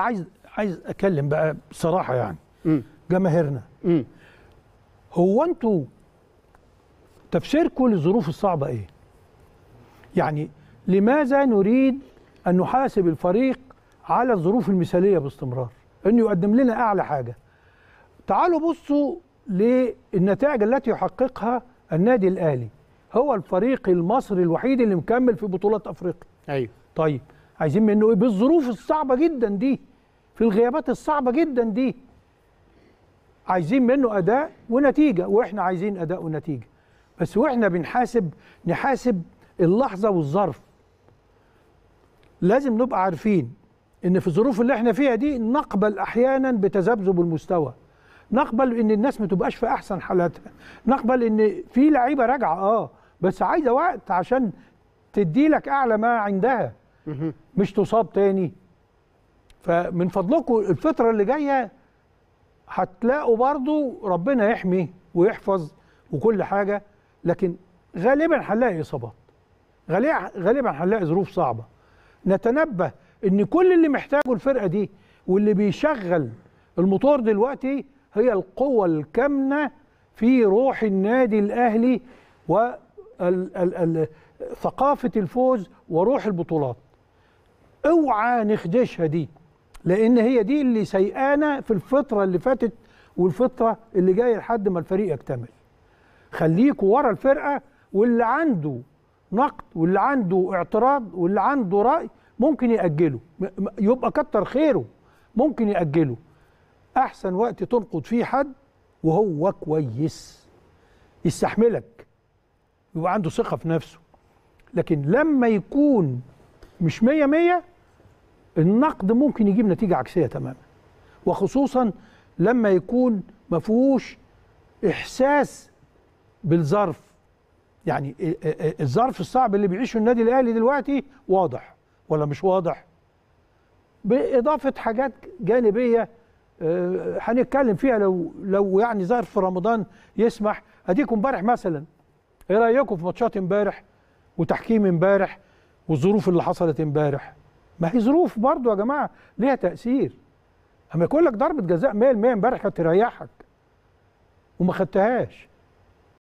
عايز عايز اتكلم بقى بصراحه يعني م. جماهيرنا م. هو انتوا تفسيركم للظروف الصعبه ايه؟ يعني لماذا نريد ان نحاسب الفريق على الظروف المثاليه باستمرار؟ انه يقدم لنا اعلى حاجه. تعالوا بصوا للنتائج التي يحققها النادي الاهلي. هو الفريق المصري الوحيد اللي مكمل في بطولات افريقيا. ايوه. طيب عايزين منه ايه؟ بالظروف الصعبه جدا دي. في الغيابات الصعبه جدا دي عايزين منه اداء ونتيجه واحنا عايزين اداء ونتيجه بس واحنا بنحاسب نحاسب اللحظه والظرف لازم نبقى عارفين ان في الظروف اللي احنا فيها دي نقبل احيانا بتذبذب المستوى نقبل ان الناس ما تبقاش في احسن حالاتها نقبل ان في لعيبه راجعه اه بس عايزه وقت عشان تدي لك اعلى ما عندها مش تصاب تاني فمن فضلكم الفتره اللي جايه هتلاقوا برضو ربنا يحمي ويحفظ وكل حاجه لكن غالبا هنلاقي اصابات غالبا هنلاقي ظروف صعبه نتنبه ان كل اللي محتاجه الفرقه دي واللي بيشغل الموتور دلوقتي هي القوه الكامنه في روح النادي الاهلي وثقافه الفوز وروح البطولات اوعى نخدشها دي لان هي دي اللي سيئانه في الفتره اللي فاتت والفتره اللي جايه لحد ما الفريق يكتمل خليكوا ورا الفرقه واللي عنده نقد واللي عنده اعتراض واللي عنده راي ممكن ياجله يبقى كتر خيره ممكن ياجله احسن وقت تنقد فيه حد وهو كويس يستحملك يبقى عنده ثقه في نفسه لكن لما يكون مش مية مية النقد ممكن يجيب نتيجه عكسيه تماما وخصوصا لما يكون ما فيهوش احساس بالظرف يعني الظرف الصعب اللي بيعيشه النادي الاهلي دلوقتي واضح ولا مش واضح باضافه حاجات جانبيه آه، هنتكلم فيها لو لو يعني ظرف في رمضان يسمح اديكم امبارح مثلا ايه رايكم في ماتشات امبارح وتحكيم امبارح والظروف اللي حصلت امبارح ما هي ظروف برضه يا جماعه ليها تاثير اما يكون لك ضربه جزاء 100% امبارح كانت تريحك وما خدتهاش